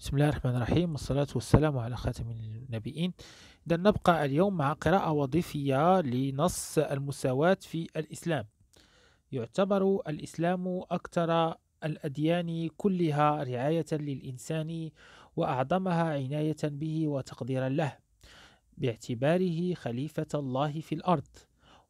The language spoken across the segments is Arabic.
بسم الله الرحمن الرحيم والصلاة والسلام على خاتم النبيين إذا نبقى اليوم مع قراءة وظيفية لنص المساواة في الإسلام يعتبر الإسلام أكثر الأديان كلها رعاية للإنسان وأعظمها عناية به وتقديرا له باعتباره خليفة الله في الأرض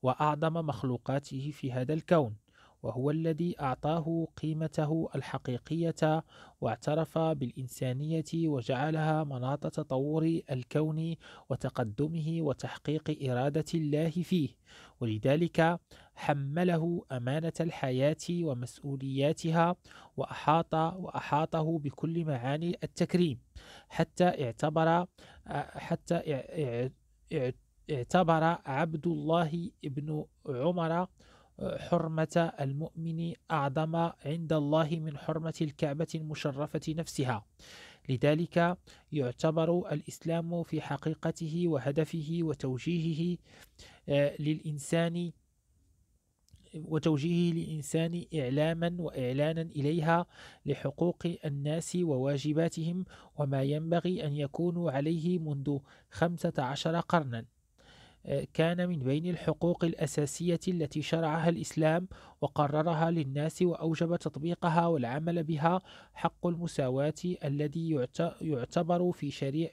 وأعظم مخلوقاته في هذا الكون وهو الذي أعطاه قيمته الحقيقية واعترف بالإنسانية وجعلها مناط تطور الكون وتقدمه وتحقيق إرادة الله فيه ولذلك حمله أمانة الحياة ومسؤولياتها وأحاط وأحاطه بكل معاني التكريم حتى اعتبر حتى اعتبر عبد الله بن عمر حرمة المؤمن أعظم عند الله من حرمة الكعبة المشرفة نفسها لذلك يعتبر الإسلام في حقيقته وهدفه وتوجيهه آه، للإنسان وتوجيهه للإنسان إعلاما وإعلانا إليها لحقوق الناس وواجباتهم وما ينبغي أن يكونوا عليه منذ خمسة عشر قرناً كان من بين الحقوق الأساسية التي شرعها الإسلام وقررها للناس وأوجب تطبيقها والعمل بها حق المساواة الذي يعتبر في شريعة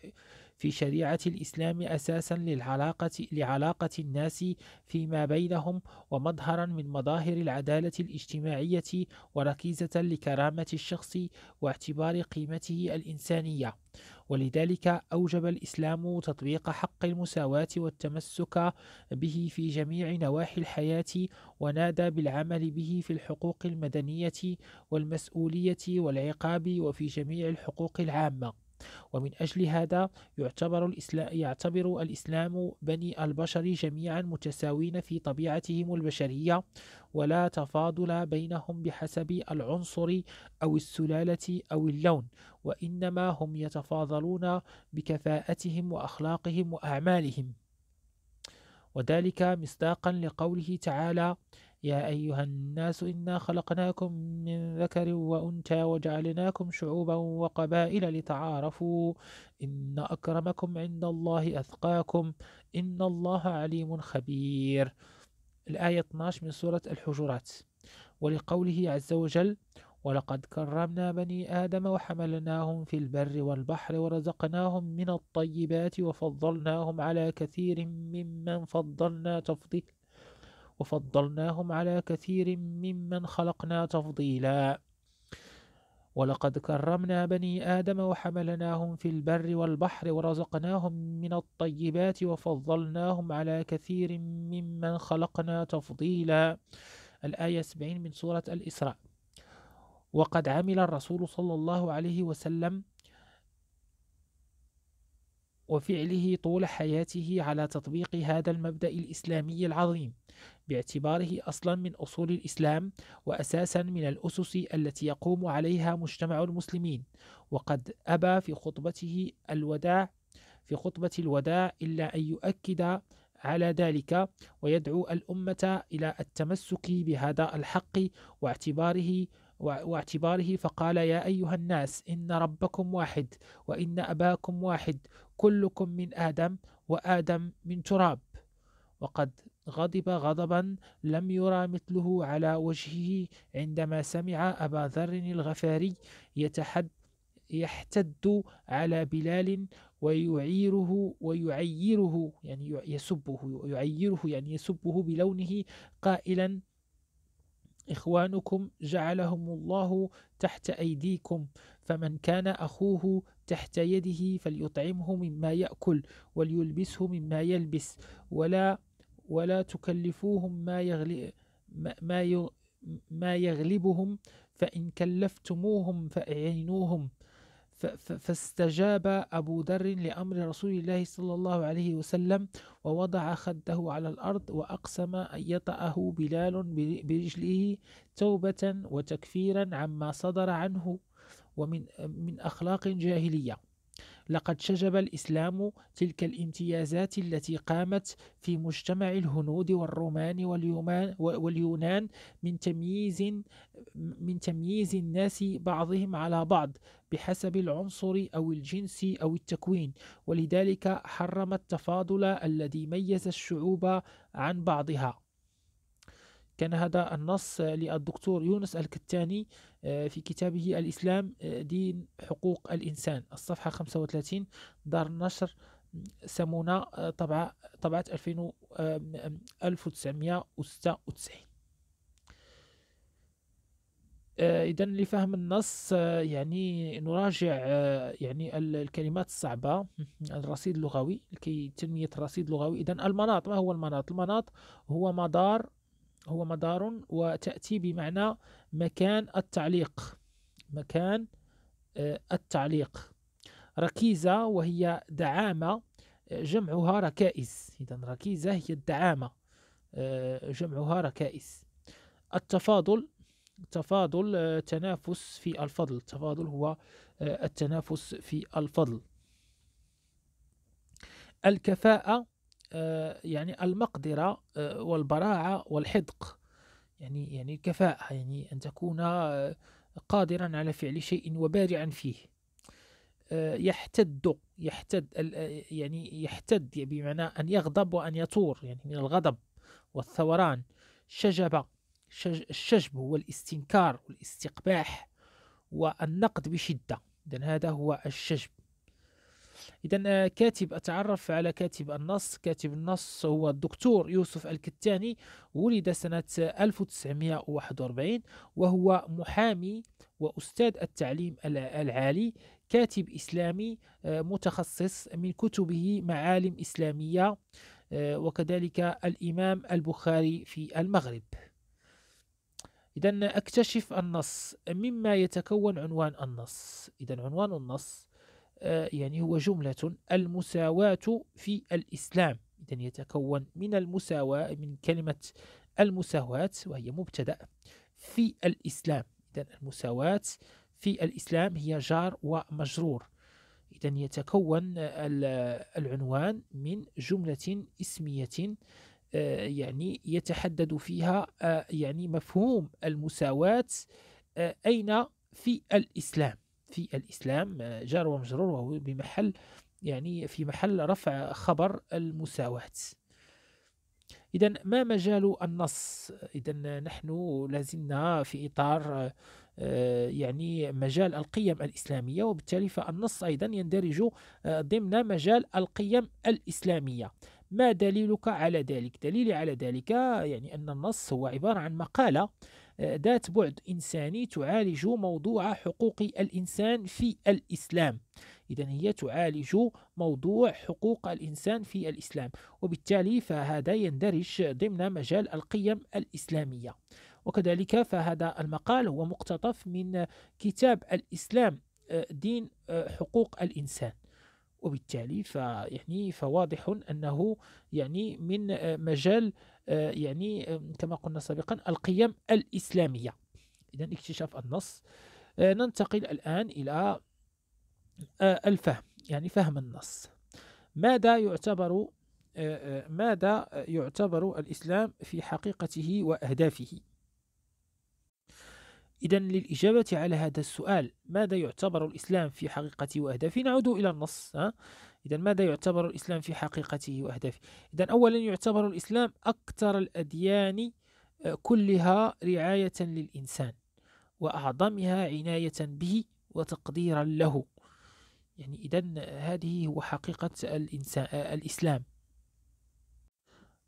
في شريعة الإسلام أساسا للعلاقة لعلاقة الناس فيما بينهم ومظهرا من مظاهر العدالة الاجتماعية وركيزة لكرامة الشخص واعتبار قيمته الإنسانية ولذلك أوجب الإسلام تطبيق حق المساواة والتمسك به في جميع نواحي الحياة ونادى بالعمل به في الحقوق المدنية والمسؤولية والعقاب وفي جميع الحقوق العامة ومن أجل هذا يعتبر الإسلام, يعتبر الإسلام بني البشر جميعا متساوين في طبيعتهم البشرية ولا تفاضل بينهم بحسب العنصر أو السلالة أو اللون وإنما هم يتفاضلون بكفاءتهم وأخلاقهم وأعمالهم وذلك مصداقا لقوله تعالى يا أيها الناس إنا خلقناكم من ذكر وأنثى وجعلناكم شعوبا وقبائل لتعارفوا إن أكرمكم عند الله أتقاكم إن الله عليم خبير الآية 12 من سورة الحجرات ولقوله عز وجل ولقد كرمنا بني آدم وحملناهم في البر والبحر ورزقناهم من الطيبات وفضلناهم على كثير ممن فضلنا تفضيلا وفضلناهم على كثير ممن خلقنا تفضيلا ولقد كرمنا بني آدم وحملناهم في البر والبحر ورزقناهم من الطيبات وفضلناهم على كثير ممن خلقنا تفضيلا الآية 70 من سورة الإسراء وقد عمل الرسول صلى الله عليه وسلم وفعله طول حياته على تطبيق هذا المبدأ الإسلامي العظيم باعتباره أصلا من أصول الإسلام وأساسا من الأسس التي يقوم عليها مجتمع المسلمين وقد أبى في خطبته الوداع في خطبة الوداع إلا أن يؤكد على ذلك ويدعو الأمة إلى التمسك بهذا الحق واعتباره واعتباره فقال يا أيها الناس إن ربكم واحد وإن أباكم واحد كلكم من آدم وآدم من تراب وقد غضب غضبا لم يرى مثله على وجهه عندما سمع أبا ذر الغفاري يتحد يحتد على بلال ويعيره ويعيره يعني يسبه يعيره يعني يسبه بلونه قائلا إخوانكم جعلهم الله تحت أيديكم فمن كان أخوه تحت يده فليطعمه مما يأكل وليلبسه مما يلبس ولا ولا تكلفوهم ما يغلي ما ما يغلبهم فإن كلفتموهم فأعينوهم فاستجاب أبو ذر لأمر رسول الله صلى الله عليه وسلم ووضع خده على الأرض وأقسم أن يطأه بلال برجله توبة وتكفيرا عما صدر عنه ومن من أخلاق جاهلية لقد شجب الإسلام تلك الامتيازات التي قامت في مجتمع الهنود والرومان واليونان من تمييز من تمييز الناس بعضهم على بعض بحسب العنصر أو الجنس أو التكوين ولذلك حرم التفاضل الذي ميز الشعوب عن بعضها كان هذا النص للدكتور يونس الكتاني آه، في كتابه الإسلام آه، دين حقوق الإنسان الصفحة 35 دار النشر سمونا آه، طبعة طبعة 1996 إذا لفهم النص يعني نراجع يعني الكلمات الصعبة الرصيد اللغوي لكي تنمية الرصيد اللغوي إذا المناط ما هو المناط؟ المناط هو مدار هو مدار وتأتي بمعنى مكان التعليق مكان آه، التعليق ركيزة وهي دعامة آه، جمعها ركائز إذا ركيزة هي الدعامة آه، جمعها ركائز التفاضل تفاضل تنافس في الفضل التفاضل هو التنافس في الفضل الكفاءة آه، يعني المقدرة آه، والبراعة والحدق يعني يعني الكفاءة يعني أن تكون آه، قادرا على فعل شيء وبارعا فيه يحتد يحتد يعني يحتد بمعنى أن يغضب وأن يثور يعني من الغضب والثوران شجب الشجب هو الاستنكار والاستقباح والنقد بشدة إذن هذا هو الشجب إذا آه، كاتب أتعرف على كاتب النص كاتب النص هو الدكتور يوسف الكتاني ولد سنة 1941 آه، وهو محامي وأستاذ التعليم العالي كاتب إسلامي آه، متخصص من كتبه معالم إسلامية وكذلك الإمام البخاري في المغرب إذا اكتشف النص مما يتكون عنوان النص إذا عنوان النص آه، يعني هو جملة المساواة في الإسلام إذن يتكون من المساواة من كلمة المساواة وهي مبتدأ في الإسلام إذن المساواة في الإسلام هي جار ومجرور إذن يتكون العنوان من جملة اسمية آه، يعني يتحدد فيها آه، يعني مفهوم المساواة أين في الإسلام في الإسلام آه، جار ومجرور وهو بمحل يعني في محل رفع خبر المساواة إذا ما مجال النص إذا نحن لازلنا في إطار آه، يعني مجال القيم الإسلامية وبالتالي فالنص أيضا يندرج آه، ضمن مجال القيم الإسلامية ما دليلك على ذلك؟ دليلي على ذلك يعني أن النص هو عبارة عن مقالة ذات بعد إنساني تعالج موضوع حقوق الإنسان في الإسلام إذا هي تعالج موضوع حقوق الإنسان في الإسلام وبالتالي فهذا يندرج ضمن مجال القيم الإسلامية وكذلك فهذا المقال هو مقتطف من كتاب الإسلام آه، دين آه، حقوق الإنسان وبالتالي فيعني فواضح أنه يعني من آه، مجال آه، يعني كما قلنا سابقا القيم الإسلامية إذا اكتشاف النص آه، ننتقل الآن إلى آه، الفهم يعني فهم النص ماذا يعتبر ماذا يعتبر الإسلام في حقيقته وأهدافه إذا للإجابة على هذا السؤال ماذا يعتبر الإسلام في حقيقته وأهدافه نعود إلى النص إذا ماذا يعتبر الإسلام في حقيقته وأهدافه إذا أولا يعتبر الإسلام أكثر الأديان آه، كلها رعاية للإنسان وأعظمها عناية به وتقديرا له يعني إذا هذه هو حقيقة الإنسان آه، الإسلام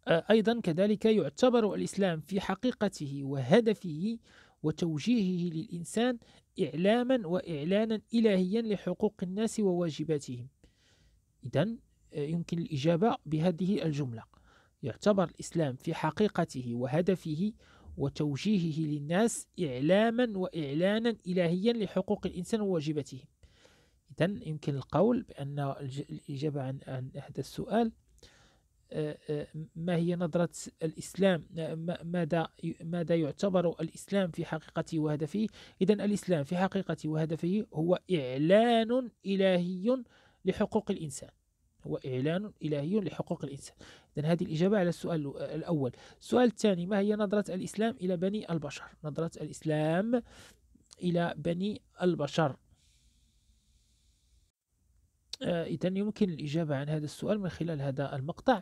آه، أيضا كذلك يعتبر الإسلام في حقيقته وهدفه وتوجيهه للإنسان إعلاما وإعلانا إلهيا لحقوق الناس وواجباتهم إذا آه، يمكن الإجابة بهذه الجملة يعتبر الإسلام في حقيقته وهدفه وتوجيهه للناس إعلاما وإعلانا إلهيا لحقوق الإنسان وواجباته إذا يمكن القول بأن الإجابة عن, عن هذا السؤال آه، آه، ما هي نظرة الإسلام ماذا ماذا يعتبر الإسلام في حقيقته وهدفه إذا الإسلام في حقيقته وهدفه هو إعلان إلهي لحقوق الإنسان هو إعلان إلهي لحقوق الإنسان إذا هذه الإجابة على السؤال الأول السؤال الثاني ما هي نظرة الإسلام إلى بني البشر نظرة الإسلام إلى بني البشر آه، إذا يمكن الإجابة عن هذا السؤال من خلال هذا المقطع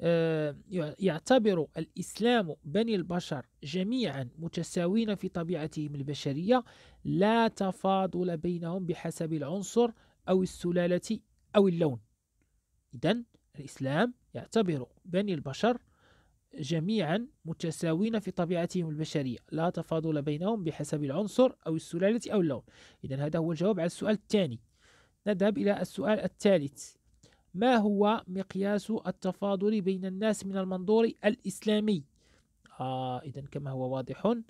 آه، يعتبر الإسلام بني البشر جميعا متساوين في طبيعتهم البشرية لا تفاضل بينهم بحسب العنصر أو السلالة أو اللون إذا الإسلام يعتبر بني البشر جميعا متساوين في طبيعتهم البشرية لا تفاضل بينهم بحسب العنصر أو السلالة أو اللون إذا هذا هو الجواب على السؤال الثاني نذهب إلى السؤال الثالث ما هو مقياس التفاضل بين الناس من المنظور الإسلامي؟ آه إذا كما هو واضح آه،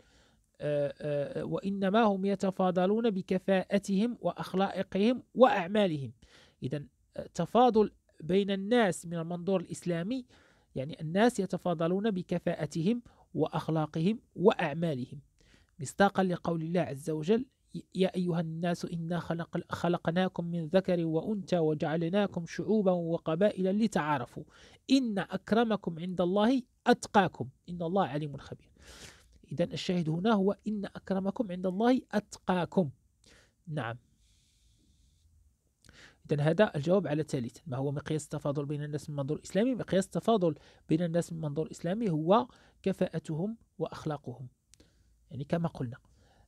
آه، وإنما هم يتفاضلون بكفاءتهم وأخلاقهم وأعمالهم إذا آه، تفاضل بين الناس من المنظور الإسلامي يعني الناس يتفاضلون بكفاءتهم وأخلاقهم وأعمالهم مصداقا لقول الله عز وجل يا أيها الناس إنا خلق خلقناكم من ذكر وأنثى وجعلناكم شعوبا وقبائل لتعارفوا إن أكرمكم عند الله أتقاكم إن الله عليم خبير إذا الشاهد هنا هو إن أكرمكم عند الله أتقاكم نعم إذا هذا الجواب على ثالثا ما هو مقياس التفاضل بين الناس من منظور إسلامي مقياس التفاضل بين الناس من منظور إسلامي هو كفاءتهم وأخلاقهم يعني كما قلنا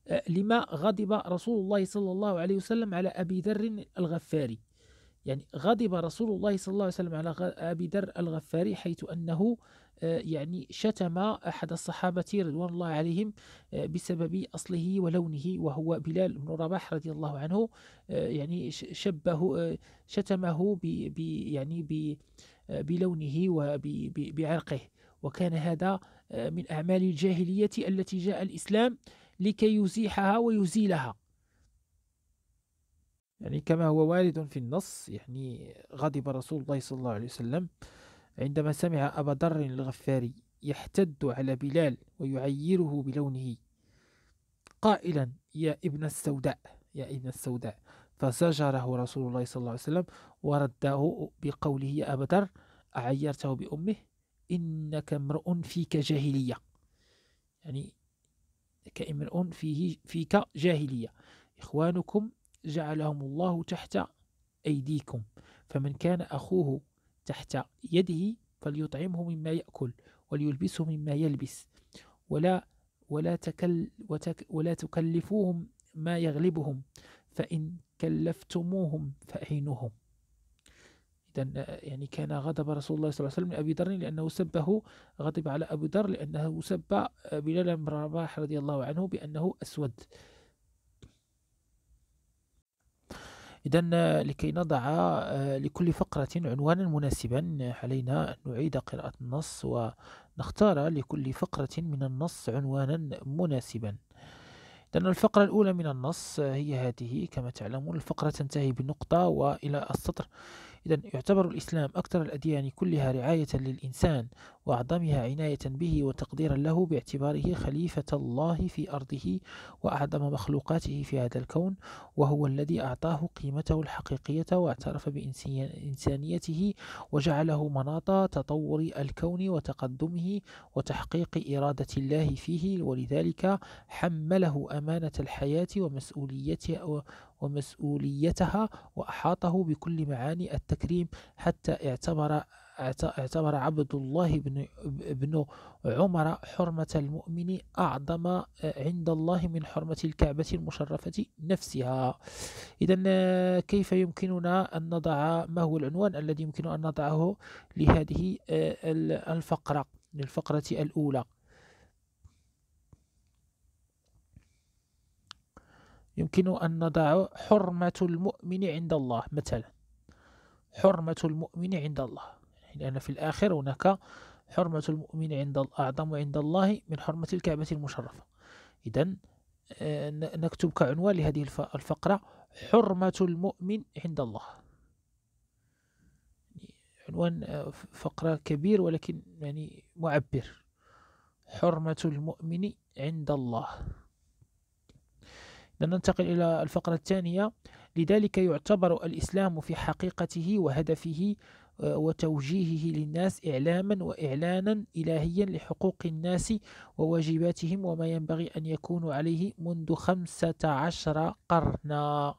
آه، لما غضب رسول الله صلى الله عليه وسلم على أبي ذر الغفاري يعني غضب رسول الله صلى الله عليه وسلم على أبي ذر الغفاري حيث أنه آه، يعني شتم أحد الصحابة رضوان الله عليهم آه، بسبب أصله ولونه وهو بلال بن رباح رضي الله عنه آه، يعني شبه شتمه ب يعني ب بلونه وبعرقه وكان هذا من أعمال الجاهلية التي جاء الإسلام لكي يزيحها ويزيلها يعني كما هو وارد في النص يعني غضب رسول الله صلى الله عليه وسلم عندما سمع أبا ذر الغفاري يحتد على بلال ويعيره بلونه قائلا يا ابن السوداء يا ابن السوداء فزجره رسول الله صلى الله عليه وسلم ورده بقوله يا أبا ذر أعيرته بأمه إنك امرؤ فيك جاهلية يعني كامرؤ فيه فيك جاهلية إخوانكم جعلهم الله تحت أيديكم فمن كان أخوه تحت يده فليطعمه مما يأكل وليلبسه مما يلبس ولا ولا تكل وتك ولا تكلفوهم ما يغلبهم فإن كلفتموهم فأعينوهم إذا يعني كان غضب رسول الله صلى الله عليه وسلم لأبي ذر لأنه سبه غضب على أبي ذر لأنه سب بلال بن رباح رضي الله عنه بأنه أسود إذا لكي نضع آه، لكل فقرة عنوانا مناسبا علينا أن نعيد قراءة النص ونختار لكل فقرة من النص عنوانا مناسبا لأن الفقرة الأولى من النص هي هذه كما تعلمون الفقرة تنتهي بنقطة وإلى السطر إذا يعتبر الإسلام أكثر الأديان كلها رعاية للإنسان وأعظمها عناية به وتقديرا له باعتباره خليفة الله في أرضه وأعظم مخلوقاته في هذا الكون وهو الذي أعطاه قيمته الحقيقية واعترف بإنسانيته وجعله مناط تطور الكون وتقدمه وتحقيق إرادة الله فيه ولذلك حمله أمانة الحياة ومسؤوليته ومسؤوليتها وأحاطه بكل معاني التكريم حتى اعتبر اعتبر عبد الله بن, بن عمر حرمة المؤمن أعظم عند الله من حرمة الكعبة المشرفة نفسها إذا كيف يمكننا أن نضع ما هو العنوان الذي يمكن أن نضعه لهذه آه، الفقرة للفقرة الأولى يمكن أن نضع حرمة المؤمن عند الله مثلا حرمة المؤمن عند الله يعني لأن يعني في الآخر هناك حرمة المؤمن عند أعظم عند الله من حرمة الكعبة المشرفة إذا آه، نكتب كعنوان لهذه الفقرة حرمة المؤمن عند الله يعني عنوان آه، فقرة كبير ولكن يعني معبر حرمة المؤمن عند الله لننتقل إلى الفقرة الثانية لذلك يعتبر الإسلام في حقيقته وهدفه آه، وتوجيهه للناس إعلاما وإعلانا إلهيا لحقوق الناس وواجباتهم وما ينبغي أن يكونوا عليه منذ خمسة عشر قرنا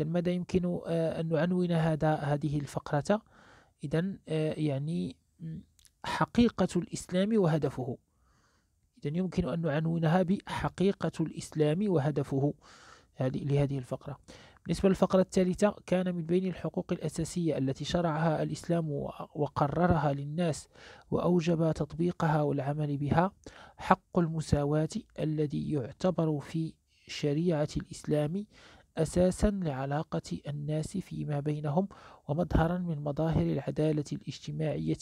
إذن ماذا يمكن آه، أن نعنون هذا هذه الفقرة إذا آه، يعني حقيقة الإسلام وهدفه إذا يمكن أن نعنونها بحقيقة الإسلام وهدفه لهذه الفقرة بالنسبة للفقرة الثالثة كان من بين الحقوق الأساسية التي شرعها الإسلام وقررها للناس وأوجب تطبيقها والعمل بها حق المساواة الذي يعتبر في شريعة الإسلام أساسا لعلاقة الناس فيما بينهم ومظهرا من مظاهر العدالة الاجتماعية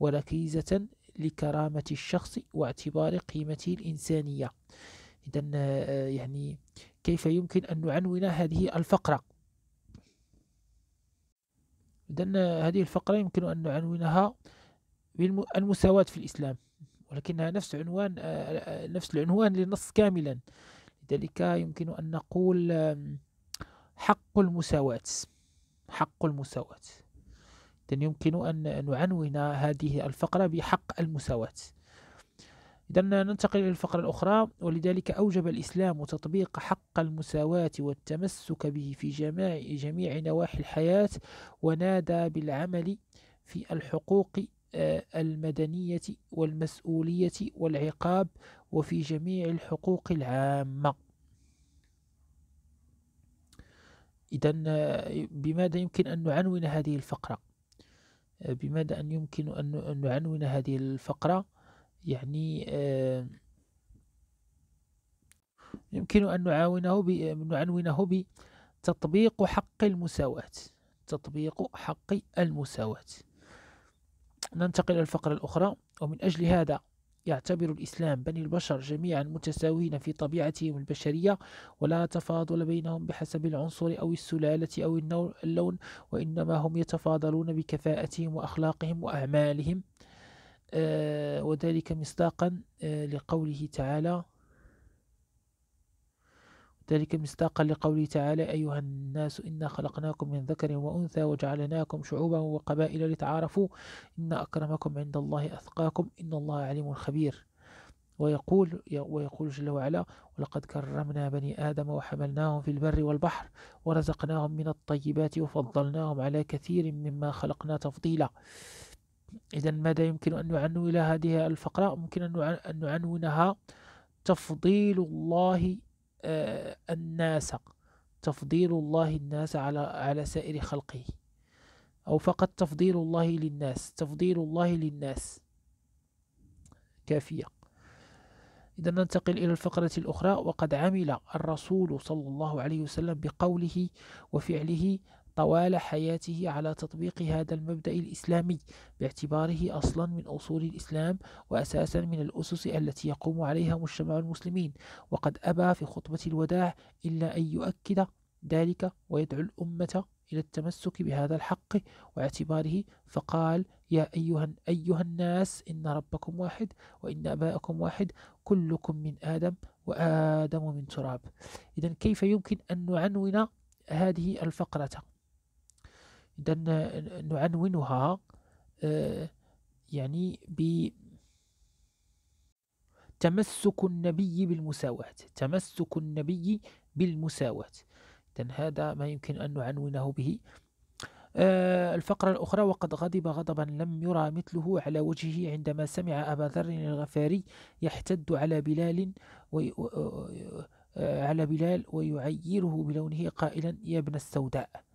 وركيزة لكرامة الشخص واعتبار قيمته الإنسانية إذا آه، يعني كيف يمكن أن نعنون هذه الفقرة إذا آه، هذه الفقرة يمكن أن نعنونها بالمساواة في الإسلام ولكنها نفس عنوان آه، نفس العنوان للنص كاملا لذلك يمكن أن نقول حق المساواة حق المساواة يمكن أن نعنون هذه الفقرة بحق المساواة إذا ننتقل إلى الفقرة الأخرى ولذلك أوجب الإسلام تطبيق حق المساواة والتمسك به في جميع, جميع نواحي الحياة ونادى بالعمل في الحقوق آه، المدنية والمسؤولية والعقاب وفي جميع الحقوق العامة إذا آه، بماذا يمكن أن نعنون هذه الفقرة؟ آه، بماذا أن يمكن أن نعنون هذه الفقرة يعني آه، يمكن أن نعاونه نعنونه بتطبيق حق المساواة تطبيق حق المساواة ننتقل إلى الفقرة الأخرى ومن أجل هذا يعتبر الإسلام بني البشر جميعا متساوين في طبيعتهم البشرية ولا تفاضل بينهم بحسب العنصر أو السلالة أو اللون وإنما هم يتفاضلون بكفاءتهم وأخلاقهم وأعمالهم آه، وذلك مصداقا آه، لقوله تعالى ذلك مصداقا لقوله تعالى أيها الناس إنا خلقناكم من ذكر وأنثى وجعلناكم شعوبا وقبائل لتعارفوا إن أكرمكم عند الله أثقاكم إن الله عليم خبير ويقول ويقول جل وعلا ولقد كرمنا بني آدم وحملناهم في البر والبحر ورزقناهم من الطيبات وفضلناهم على كثير مما خلقنا تفضيلا إذا ماذا يمكن أن نعنو إلى هذه الفقرة؟ ممكن أن نعنونها تفضيل الله آه، الناس تفضيل الله الناس على على سائر خلقه أو فقط تفضيل الله للناس تفضيل الله للناس كافية إذا ننتقل إلى الفقرة الأخرى وقد عمل الرسول صلى الله عليه وسلم بقوله وفعله طوال حياته على تطبيق هذا المبدأ الإسلامي باعتباره أصلا من أصول الإسلام وأساسا من الأسس التي يقوم عليها مجتمع المسلمين وقد أبى في خطبة الوداع إلا أن يؤكد ذلك ويدعو الأمة إلى التمسك بهذا الحق واعتباره فقال يا أيها, أيها الناس إن ربكم واحد وإن أباءكم واحد كلكم من آدم وآدم من تراب إذا كيف يمكن أن نعنون هذه الفقرة إذا نعنونها آه، يعني ب تمسك النبي بالمساواة تمسك النبي بالمساواة إذا هذا ما يمكن أن نعنونه به آه، الفقرة الأخرى وقد غضب غضبا لم يرى مثله على وجهه عندما سمع أبا ذر الغفاري يحتد على بلال وي... آه، على بلال ويعيره بلونه قائلا يا ابن السوداء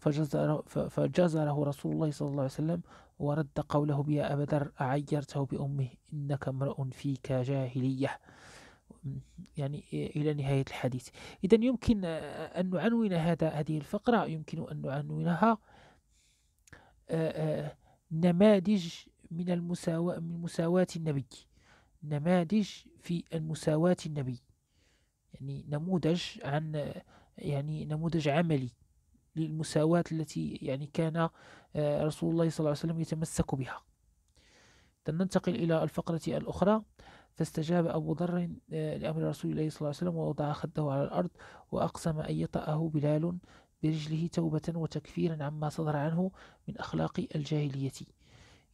فجزره, فجزره رسول الله صلى الله عليه وسلم ورد قوله بيا أبا ذر أعيرته بأمه إنك امرأ فيك جاهلية يعني إلى نهاية الحديث إذا يمكن أن نعنون هذا هذه الفقرة يمكن أن نعنونها آه، آه، نماذج من المساواة من مساواة النبي نماذج في المساواة النبي يعني نموذج عن يعني نموذج عملي للمساواة التي يعني كان آه، رسول الله صلى الله عليه وسلم يتمسك بها ننتقل إلى الفقرة الأخرى فاستجاب أبو ذر آه، لأمر رسول الله صلى الله عليه وسلم ووضع خده على الأرض وأقسم أن يطأه بلال برجله توبة وتكفيرا عما صدر عنه من أخلاق الجاهلية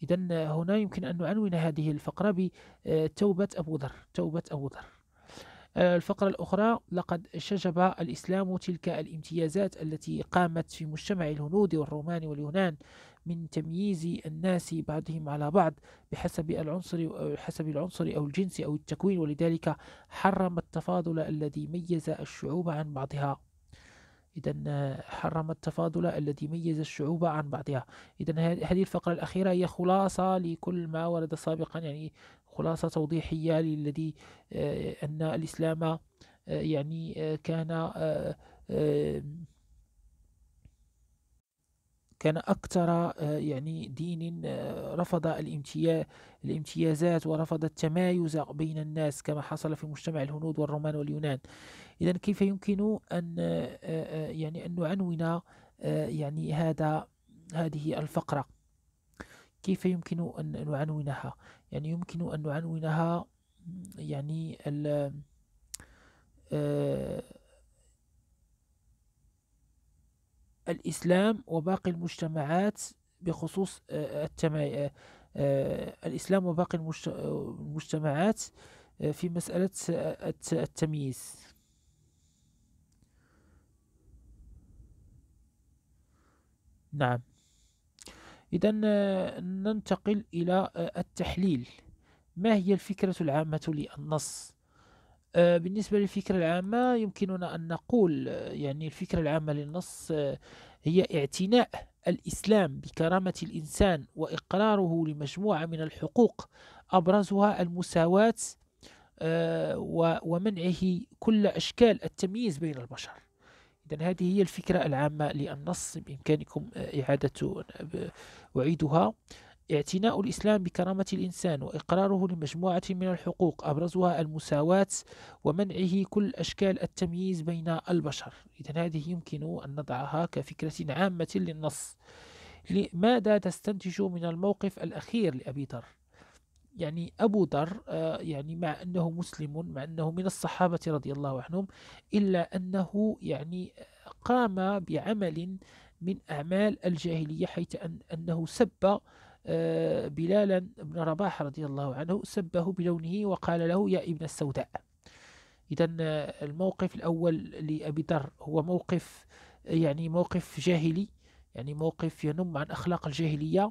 إذا هنا يمكن أن نعنون هذه الفقرة بتوبة آه، أبو ذر توبة أبو ذر الفقرة الأخرى لقد شجب الإسلام تلك الامتيازات التي قامت في مجتمع الهنود والرومان واليونان من تمييز الناس بعضهم على بعض بحسب العنصر أو حسب العنصر أو الجنس أو التكوين ولذلك حرم التفاضل الذي ميز الشعوب عن بعضها إذا حرم التفاضل الذي ميز الشعوب عن بعضها إذا هذه الفقرة الأخيرة هي خلاصة لكل ما ورد سابقا يعني خلاصة توضيحية للذي آه، أن الإسلام آه، يعني آه، كان كان أكثر يعني دين رفض الامتيازات ورفض التمايز بين الناس كما حصل في مجتمع الهنود والرومان واليونان إذا كيف يمكن أن يعني أن نعنون يعني هذا هذه الفقرة كيف يمكن أن نعنونها يعني يمكن أن نعنونها يعني ال آه، الإسلام وباقي المجتمعات بخصوص آه، التما... آه، الإسلام وباقي المجتمعات في مسألة التمييز نعم إذا آه، ننتقل إلى آه، التحليل ما هي الفكرة العامة للنص؟ آه، بالنسبة للفكرة العامة يمكننا أن نقول يعني الفكرة العامة للنص هي اعتناء الإسلام بكرامة الإنسان وإقراره لمجموعة من الحقوق أبرزها المساواة ومنعه كل أشكال التمييز بين البشر إذا هذه هي الفكرة العامة للنص بإمكانكم آه، إعادة آه، أعيدها اعتناء الإسلام بكرامة الإنسان وإقراره لمجموعة من الحقوق أبرزها المساواة ومنعه كل أشكال التمييز بين البشر إذا هذه يمكن أن نضعها كفكرة عامة للنص لماذا تستنتج من الموقف الأخير لأبي ذر يعني أبو ذر آه، يعني مع أنه مسلم مع أنه من الصحابة رضي الله عنهم إلا أنه يعني قام بعمل من أعمال الجاهلية حيث أن أنه سب آه، بلالا بن رباح رضي الله عنه سبه بلونه وقال له يا ابن السوداء إذا الموقف الأول لأبي ذر هو موقف يعني موقف جاهلي يعني موقف ينم عن أخلاق الجاهلية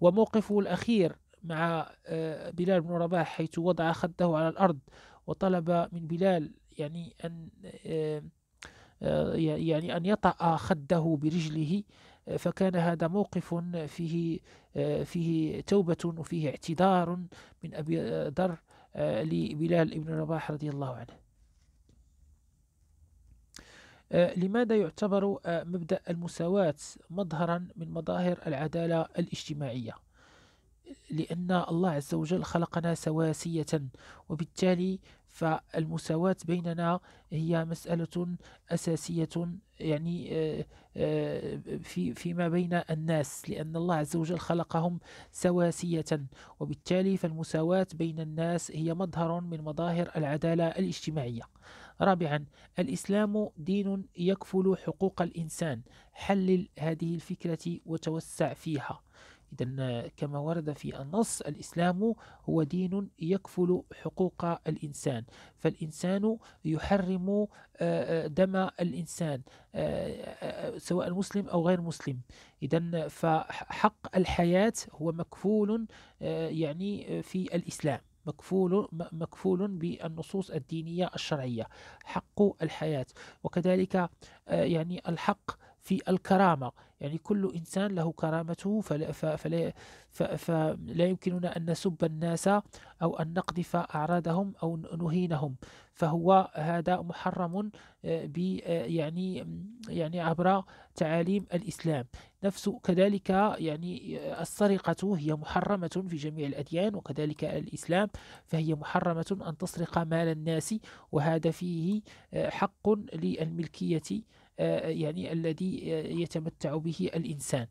وموقفه الأخير مع آه، بلال بن رباح حيث وضع خده على الأرض وطلب من بلال يعني أن آه، آه، يعني أن يطأ خده برجله فكان هذا موقف فيه فيه توبة وفيه اعتذار من أبي ذر لبلال بن رباح رضي الله عنه لماذا يعتبر مبدأ المساواة مظهرا من مظاهر العدالة الاجتماعية لأن الله عز وجل خلقنا سواسية وبالتالي فالمساواة بيننا هي مسألة أساسية يعني آه، آه، في فيما بين الناس لأن الله عز وجل خلقهم سواسية وبالتالي فالمساواة بين الناس هي مظهر من مظاهر العدالة الاجتماعية رابعا الإسلام دين يكفل حقوق الإنسان حلل هذه الفكرة وتوسع فيها إذا كما ورد في النص الإسلام هو دين يكفل حقوق الإنسان فالإنسان يحرم آه، آه، دم الإنسان آه، سواء مسلم أو غير مسلم إذا فحق الحياة هو مكفول يعني في الإسلام مكفول مكفول بالنصوص الدينية الشرعية حق الحياة وكذلك يعني الحق في الكرامة يعني كل إنسان له كرامته فلا, فلا, فلا يمكننا أن نسب الناس أو أن نقذف أعراضهم أو نهينهم فهو هذا محرم آه، آه، يعني يعني عبر تعاليم الإسلام نفس كذلك يعني آه، السرقة هي محرمة في جميع الأديان وكذلك الإسلام فهي محرمة أن تسرق مال الناس وهذا فيه حق للملكية آه، يعني الذي آه، يتمتع به الإنسان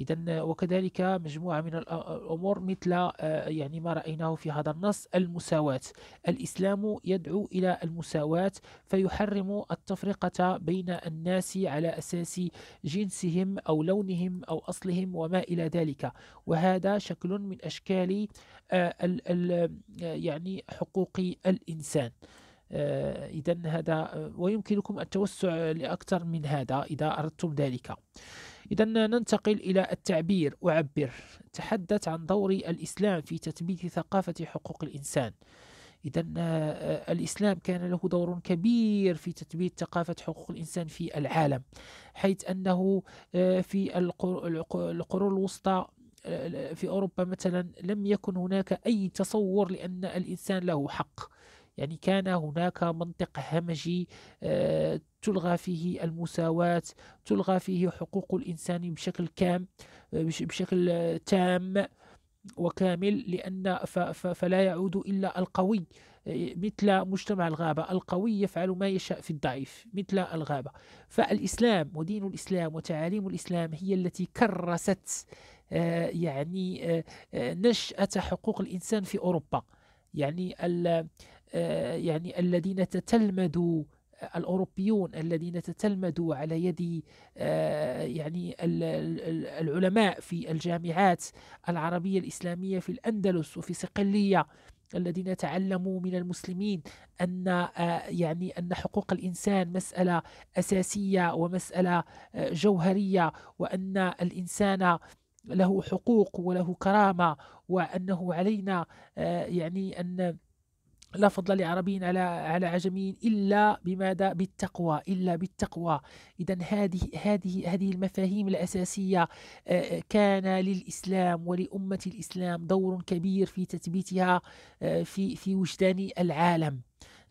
إذا آه، وكذلك مجموعة من الأمور مثل يعني ما رأيناه في هذا النص المساواة الإسلام يدعو إلى المساواة فيحرم التفرقة بين الناس على أساس جنسهم أو لونهم أو أصلهم وما إلى ذلك وهذا شكل من أشكال يعني حقوق الإنسان آه، إذا هذا آه، ويمكنكم التوسع لأكثر من هذا إذا أردتم ذلك إذا ننتقل إلى التعبير أعبر تحدث عن دور الإسلام في تثبيت ثقافة حقوق الإنسان إذا آه، الإسلام كان له دور كبير في تثبيت ثقافة حقوق الإنسان في العالم حيث أنه في القرون الوسطى في أوروبا مثلا لم يكن هناك أي تصور لأن الإنسان له حق يعني كان هناك منطق همجي آه، تلغى فيه المساواة تلغى فيه حقوق الإنسان بشكل كام آه، بشكل آه، تام وكامل لأن فلا يعود إلا القوي مثل مجتمع الغابة القوي يفعل ما يشاء في الضعيف مثل الغابة فالإسلام ودين الإسلام وتعاليم الإسلام هي التي كرست يعني نشأة حقوق الإنسان في أوروبا يعني آه، يعني الذين تتلمذوا آه، الأوروبيون الذين تتلمذوا على يد آه، يعني العلماء في الجامعات العربية الإسلامية في الأندلس وفي صقلية الذين تعلموا من المسلمين أن يعني أن حقوق الإنسان مسألة أساسية ومسألة جوهرية وأن الإنسان له حقوق وله كرامة وأنه علينا يعني أن لا فضل لعربي على على عجمي الا بماذا بالتقوى الا بالتقوى اذا هذه هذه هذه المفاهيم الاساسيه آه، آه، كان للاسلام ولامه الاسلام دور كبير في تثبيتها آه، في في وجدان العالم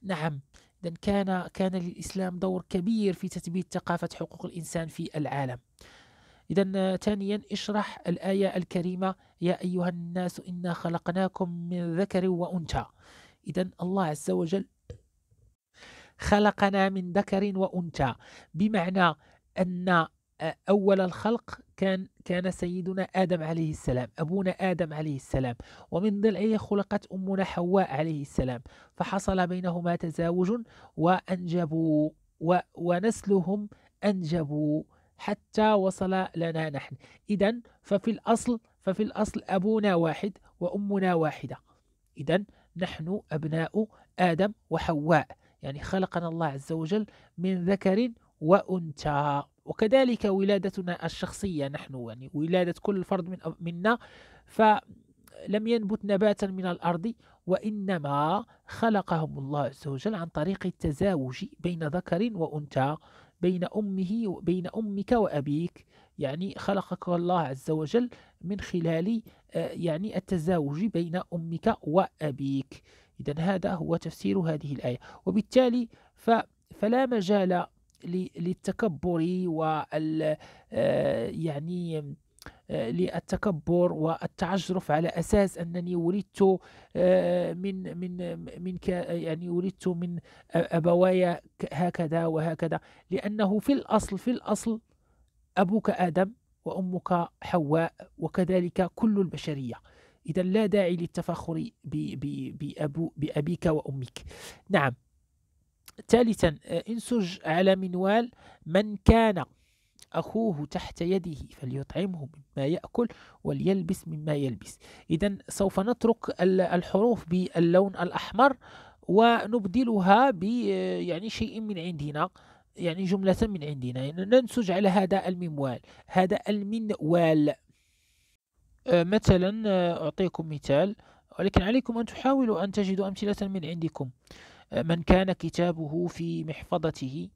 نعم إذا كان كان للإسلام دور كبير في تثبيت ثقافة حقوق الإنسان في العالم إذا ثانيا اشرح الآية الكريمة يا أيها الناس إنا خلقناكم من ذكر وأنثى إذا الله عز وجل خلقنا من ذكر وأنثى بمعنى أن آه، أول الخلق كان كان سيدنا آدم عليه السلام أبونا آدم عليه السلام ومن ضلعه خلقت أمنا حواء عليه السلام فحصل بينهما تزاوج وأنجبوا و ونسلهم أنجبوا حتى وصل لنا نحن إذا ففي الأصل ففي الأصل أبونا واحد وأمنا واحدة إذا نحن أبناء آدم وحواء يعني خلقنا الله عز وجل من ذكر وأنثى وكذلك ولادتنا الشخصية نحن يعني ولادة كل فرد من منا فلم ينبت نباتا من الأرض وإنما خلقهم الله عز وجل عن طريق التزاوج بين ذكر وأنثى بين أمه بين أمك وأبيك يعني خلقك الله عز وجل من خلال آه، يعني التزاوج بين أمك وأبيك إذا هذا هو تفسير هذه الآية وبالتالي فلا مجال للتكبر وال آه، يعني آه، للتكبر والتعجرف على اساس انني ولدت من من من يعني ولدت من ابوايا هكذا وهكذا لانه في الاصل في الاصل أبوك آدم وأمك حواء وكذلك كل البشرية إذا لا داعي للتفاخر بأبو بأبيك وأمك نعم ثالثا آه، انسج على منوال من كان أخوه تحت يده فليطعمه مما يأكل وليلبس مما يلبس إذا سوف نترك الحروف باللون الأحمر ونبدلها ب آه، يعني شيء من عندنا يعني جملة من عندنا يعني ننسج على هذا المنوال هذا المنوال آه، مثلا آه، أعطيكم مثال ولكن عليكم أن تحاولوا أن تجدوا أمثلة من عندكم آه، من كان كتابه في محفظته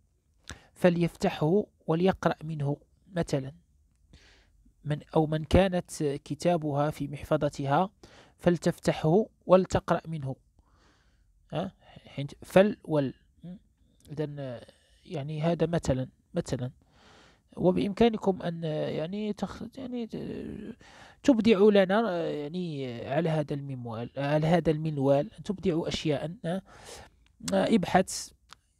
فليفتحه وليقرأ منه مثلا من أو من كانت كتابها في محفظتها فلتفتحه ولتقرأ منه فل وال إذا يعني هذا مثلا مثلا وبإمكانكم أن يعني تخ... يعني تبدعوا لنا يعني على هذا المنوال على هذا المنوال تبدعوا أشياء آه، ابحث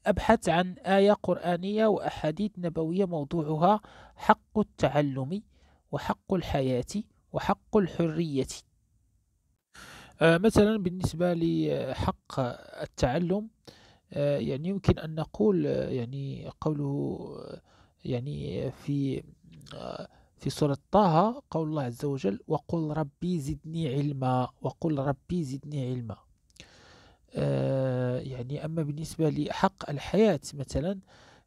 أبحث عن آية قرآنية وأحاديث نبوية موضوعها حق التعلم وحق الحياة وحق الحرية آه، مثلا بالنسبة لحق التعلم آه، يعني يمكن أن نقول آه، يعني قوله آه، يعني في في سورة طه قول الله عز وجل وقل ربي زدني علما وقل ربي زدني علما يعني أما بالنسبة لحق الحياة مثلا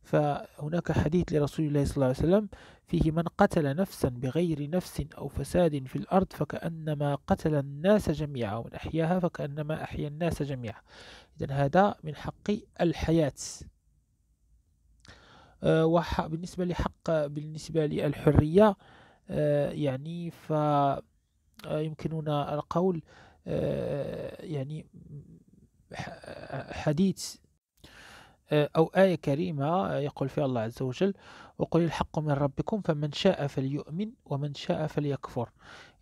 فهناك حديث لرسول الله صلى الله عليه وسلم فيه من قتل نفسا بغير نفس أو فساد في الأرض فكأنما قتل الناس جميعا ومن أحياها فكأنما أحيا الناس جميعا إذا هذا من حق الحياة آه، وبالنسبة لحق بالنسبة للحرية آه، يعني فيمكننا آه، يمكننا القول يعني حديث أو آية كريمة يقول فيها الله عز وجل وقل الحق من ربكم فمن شاء فليؤمن ومن شاء فليكفر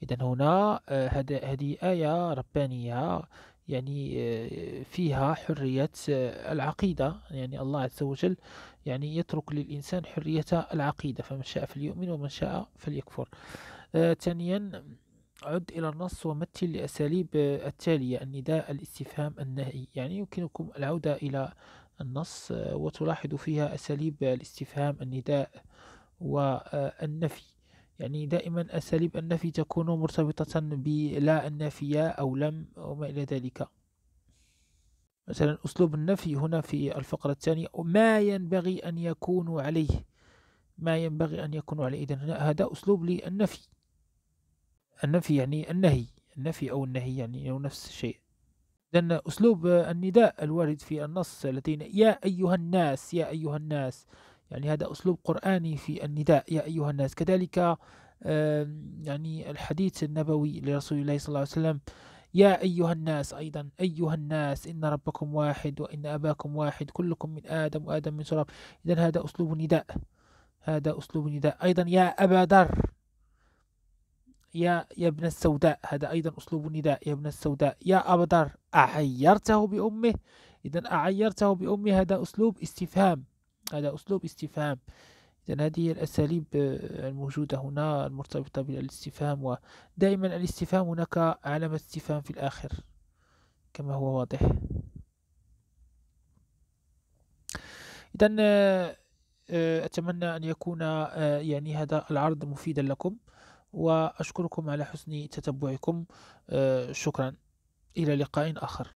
إذا هنا آه، هذه آية ربانية يعني آه، فيها حرية آه، العقيدة يعني الله عز وجل يعني يترك للإنسان حرية العقيدة فمن شاء فليؤمن ومن شاء فليكفر ثانيا عد إلى النص ومثل لأساليب التالية النداء الاستفهام النهي يعني يمكنكم العودة إلى النص وتلاحظ فيها أساليب الاستفهام النداء والنفي يعني دائما أساليب النفي تكون مرتبطة بلا النافية أو لم وما إلى ذلك مثلا أسلوب النفي هنا في الفقرة الثانية ما ينبغي أن يكون عليه ما ينبغي أن يكون عليه إذن هذا أسلوب للنفي النفي يعني النهي النفي أو النهي يعني نفس الشيء لأن أسلوب النداء الوارد في النص لدينا يا أيها الناس يا أيها الناس يعني هذا أسلوب قرآني في النداء يا أيها الناس كذلك يعني الحديث النبوي لرسول الله صلى الله عليه وسلم يا أيها الناس أيضا أيها الناس إن ربكم واحد وإن أباكم واحد كلكم من آدم وآدم من سراب إذا هذا أسلوب نداء هذا أسلوب نداء أيضا يا أبا ذر يا يا ابن السوداء هذا أيضا أسلوب نداء يا ابن السوداء يا أبدر أعيرته بأمه إذا أعيرته بأمه هذا أسلوب استفهام هذا أسلوب استفهام إذا هذه هي الأساليب آه، الموجودة هنا المرتبطة بالاستفهام ودائما الاستفهام هناك علامة استفهام في الآخر كما هو واضح إذا آه، آه، أتمنى أن يكون يعني هذا العرض مفيدا لكم وأشكركم على حسن تتبعكم آه، شكرا إلى لقاء آخر